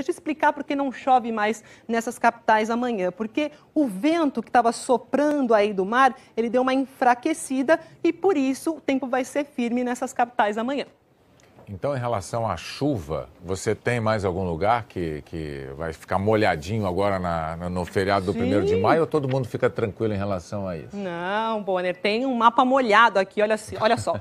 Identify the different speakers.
Speaker 1: Deixa eu explicar por que não chove mais nessas capitais amanhã. Porque o vento que estava soprando aí do mar, ele deu uma enfraquecida e por isso o tempo vai ser firme nessas capitais amanhã.
Speaker 2: Então, em relação à chuva, você tem mais algum lugar que, que vai ficar molhadinho agora na, na, no feriado do 1 de maio ou todo mundo fica tranquilo em relação a isso?
Speaker 3: Não, Bonner, tem um mapa molhado aqui, olha, olha só.